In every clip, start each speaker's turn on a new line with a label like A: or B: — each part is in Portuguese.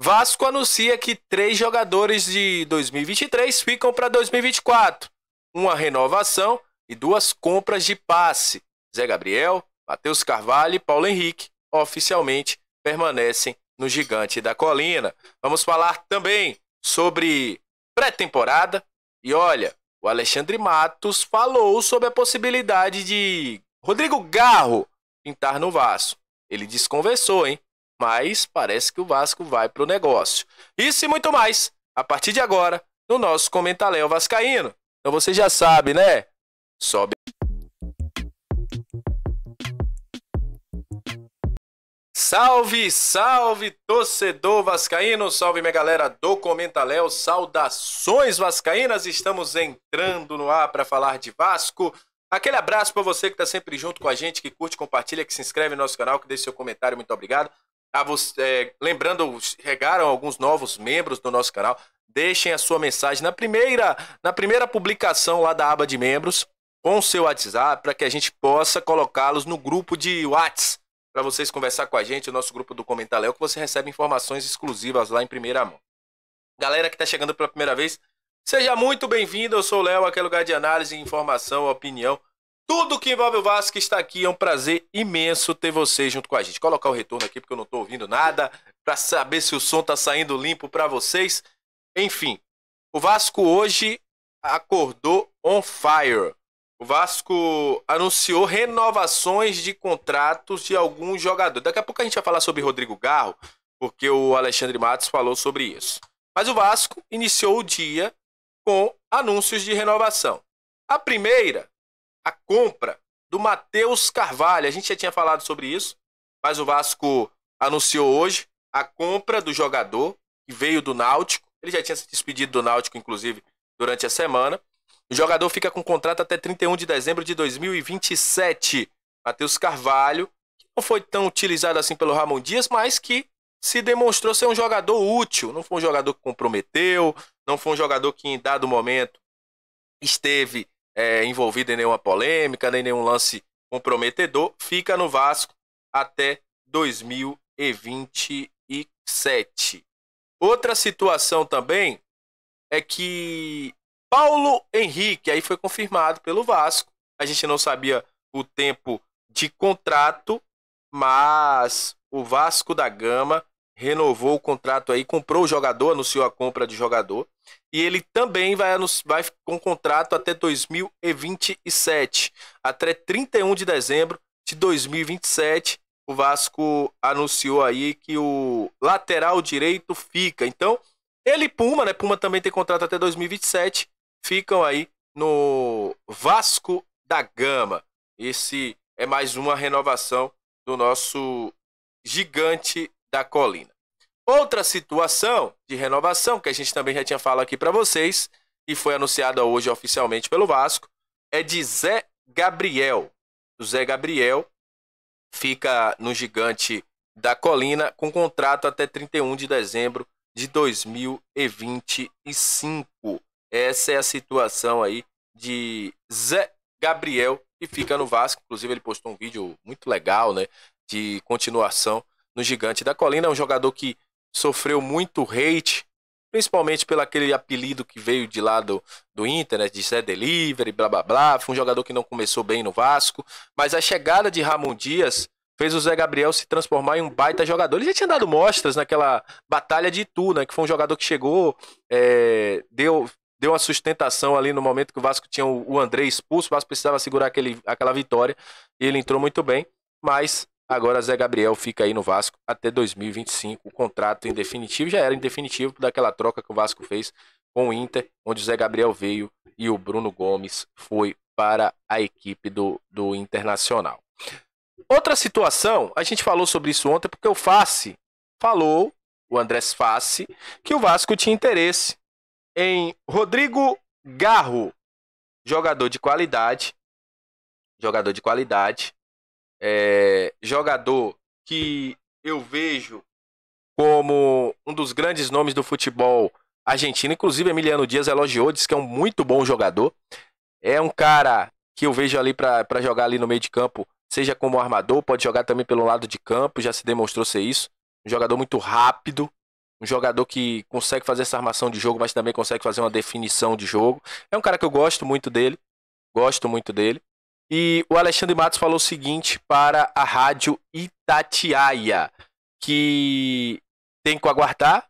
A: Vasco anuncia que três jogadores de 2023 ficam para 2024. Uma renovação e duas compras de passe. Zé Gabriel, Matheus Carvalho e Paulo Henrique oficialmente permanecem no Gigante da Colina. Vamos falar também sobre pré-temporada. E olha, o Alexandre Matos falou sobre a possibilidade de Rodrigo Garro pintar no Vasco. Ele desconversou, hein? mas parece que o Vasco vai para o negócio. Isso e muito mais a partir de agora no nosso Comentaléu Vascaíno. Então você já sabe, né? Sobe. Salve, salve torcedor vascaíno, salve minha galera do Comentaléu, saudações vascaínas, estamos entrando no ar para falar de Vasco. Aquele abraço para você que está sempre junto com a gente, que curte, compartilha, que se inscreve no nosso canal, que deixa seu comentário, muito obrigado. A você, é, lembrando, regaram alguns novos membros do nosso canal. Deixem a sua mensagem na primeira, na primeira publicação lá da aba de membros com o seu WhatsApp para que a gente possa colocá-los no grupo de Whats para vocês conversar com a gente, o nosso grupo do Comentaléu, que você recebe informações exclusivas lá em primeira mão. Galera que está chegando pela primeira vez, seja muito bem-vindo. Eu sou o Léo, aquele é lugar de análise, informação, opinião tudo que envolve o Vasco está aqui. É um prazer imenso ter vocês junto com a gente. Colocar o retorno aqui porque eu não estou ouvindo nada para saber se o som está saindo limpo para vocês. Enfim, o Vasco hoje acordou on fire. O Vasco anunciou renovações de contratos de alguns jogadores. Daqui a pouco a gente vai falar sobre Rodrigo Garro, porque o Alexandre Matos falou sobre isso. Mas o Vasco iniciou o dia com anúncios de renovação. A primeira a compra do Matheus Carvalho. A gente já tinha falado sobre isso, mas o Vasco anunciou hoje a compra do jogador que veio do Náutico. Ele já tinha se despedido do Náutico, inclusive, durante a semana. O jogador fica com contrato até 31 de dezembro de 2027. Matheus Carvalho, que não foi tão utilizado assim pelo Ramon Dias, mas que se demonstrou ser um jogador útil. Não foi um jogador que comprometeu, não foi um jogador que em dado momento esteve é, envolvido em nenhuma polêmica, nem nenhum lance comprometedor, fica no Vasco até 2027. Outra situação também é que Paulo Henrique, aí foi confirmado pelo Vasco, a gente não sabia o tempo de contrato, mas o Vasco da Gama renovou o contrato aí, comprou o jogador, anunciou a compra de jogador. E ele também vai, vai com contrato até 2027. Até 31 de dezembro de 2027, o Vasco anunciou aí que o lateral direito fica. Então, ele e Puma, né? Puma também tem contrato até 2027, ficam aí no Vasco da Gama. Esse é mais uma renovação do nosso gigante da colina. Outra situação de renovação que a gente também já tinha falado aqui para vocês e foi anunciada hoje oficialmente pelo Vasco é de Zé Gabriel. O Zé Gabriel fica no Gigante da Colina com contrato até 31 de dezembro de 2025. Essa é a situação aí de Zé Gabriel que fica no Vasco. Inclusive ele postou um vídeo muito legal, né, de continuação no Gigante da Colina. É um jogador que sofreu muito hate, principalmente pelo aquele apelido que veio de lá do, do Inter, né, de Zé Delivery, blá blá blá. Foi um jogador que não começou bem no Vasco, mas a chegada de Ramon Dias fez o Zé Gabriel se transformar em um baita jogador. Ele já tinha dado mostras naquela batalha de Itu, né, que foi um jogador que chegou, é, deu, deu uma sustentação ali no momento que o Vasco tinha o, o André expulso, o Vasco precisava segurar aquele, aquela vitória, e ele entrou muito bem, mas Agora Zé Gabriel fica aí no Vasco até 2025. O contrato indefinitivo já era indefinitivo daquela troca que o Vasco fez com o Inter, onde o Zé Gabriel veio e o Bruno Gomes foi para a equipe do, do Internacional. Outra situação, a gente falou sobre isso ontem porque o Face falou, o Andrés Face, que o Vasco tinha interesse em Rodrigo Garro, jogador de qualidade, jogador de qualidade, é, jogador que eu vejo como um dos grandes nomes do futebol argentino. Inclusive, Emiliano Dias elogiou, disse que é um muito bom jogador. É um cara que eu vejo ali para jogar ali no meio de campo, seja como armador, pode jogar também pelo lado de campo, já se demonstrou ser isso. Um jogador muito rápido, um jogador que consegue fazer essa armação de jogo, mas também consegue fazer uma definição de jogo. É um cara que eu gosto muito dele, gosto muito dele. E o Alexandre Matos falou o seguinte para a rádio Itatiaia, que tem que aguardar,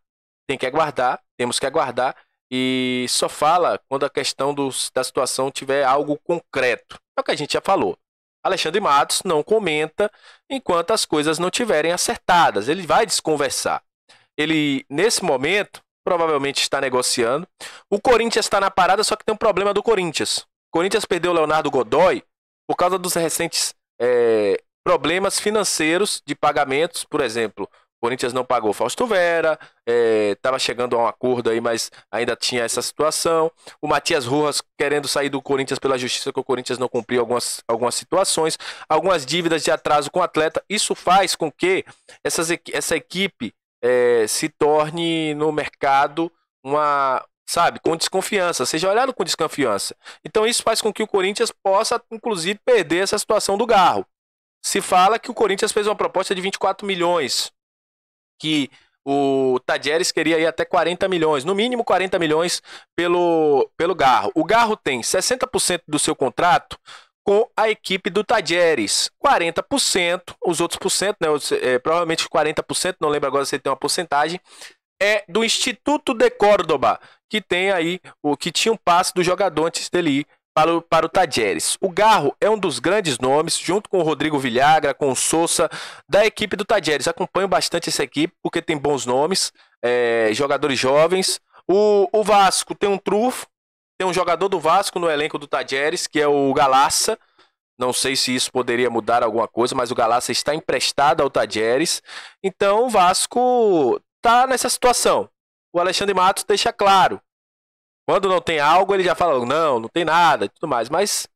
A: tem que aguardar, temos que aguardar, e só fala quando a questão da situação tiver algo concreto. É o que a gente já falou. Alexandre Matos não comenta enquanto as coisas não tiverem acertadas. Ele vai desconversar. Ele, nesse momento, provavelmente está negociando. O Corinthians está na parada, só que tem um problema do Corinthians. O Corinthians perdeu o Leonardo Godoy por causa dos recentes é, problemas financeiros de pagamentos, por exemplo, o Corinthians não pagou Fausto Vera, estava eh, é, chegando a um acordo aí, mas ainda tinha essa situação. O Matias Rojas querendo sair do Corinthians pela justiça que o Corinthians não cumpriu algumas, algumas situações, algumas dívidas de atraso com o atleta. Isso faz com que essas, essa equipe é, se torne no mercado uma, sabe? Com desconfiança, seja olhado com desconfiança. Então isso faz com que o Corinthians possa, inclusive, perder essa situação do Garro. Se fala que o Corinthians fez uma proposta de 24 milhões, que o Tadieres queria ir até 40 milhões, no mínimo 40 milhões pelo, pelo Garro. O Garro tem 60% do seu contrato com a equipe do Tadieres. 40%, os outros por cento, né, é, provavelmente 40%, não lembro agora se tem uma porcentagem, é do Instituto de Córdoba, que tem aí o que tinha um passe do jogador antes dele ir para o, para o Tajeres. O Garro é um dos grandes nomes, junto com o Rodrigo Villagra, com o Sousa, da equipe do Tajeres. Acompanho bastante essa equipe, porque tem bons nomes, é, jogadores jovens. O, o Vasco tem um trufo, tem um jogador do Vasco no elenco do Tajeres, que é o Galassa. Não sei se isso poderia mudar alguma coisa, mas o Galassa está emprestado ao Tajeres. Então o Vasco tá nessa situação. O Alexandre Matos deixa claro. Quando não tem algo, ele já fala, não, não tem nada e tudo mais. Mas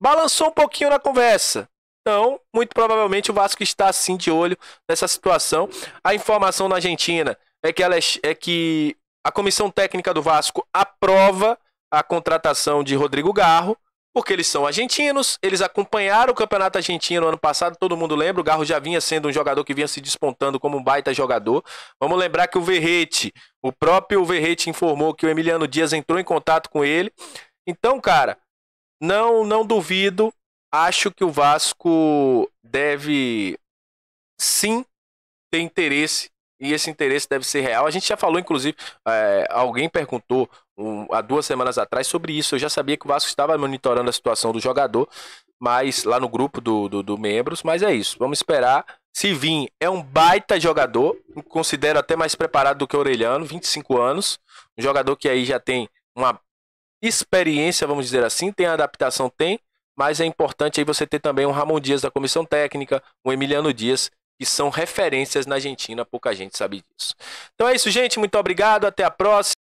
A: balançou um pouquinho na conversa. Então, muito provavelmente o Vasco está assim de olho nessa situação. A informação na Argentina é que, ela é, é que a comissão técnica do Vasco aprova a contratação de Rodrigo Garro porque eles são argentinos, eles acompanharam o Campeonato Argentino ano passado, todo mundo lembra, o Garro já vinha sendo um jogador que vinha se despontando como um baita jogador. Vamos lembrar que o Verrete, o próprio Verrete informou que o Emiliano Dias entrou em contato com ele. Então, cara, não não duvido, acho que o Vasco deve sim ter interesse e esse interesse deve ser real. A gente já falou, inclusive, é, alguém perguntou um, há duas semanas atrás sobre isso. Eu já sabia que o Vasco estava monitorando a situação do jogador, mas lá no grupo do, do, do membros. Mas é isso, vamos esperar. Se vir, é um baita jogador, considero até mais preparado do que o Orelhano, 25 anos. Um jogador que aí já tem uma experiência, vamos dizer assim, tem adaptação, tem, mas é importante aí você ter também um Ramon Dias da comissão técnica, um Emiliano Dias, que são referências na Argentina, pouca gente sabe disso. Então é isso, gente. Muito obrigado, até a próxima.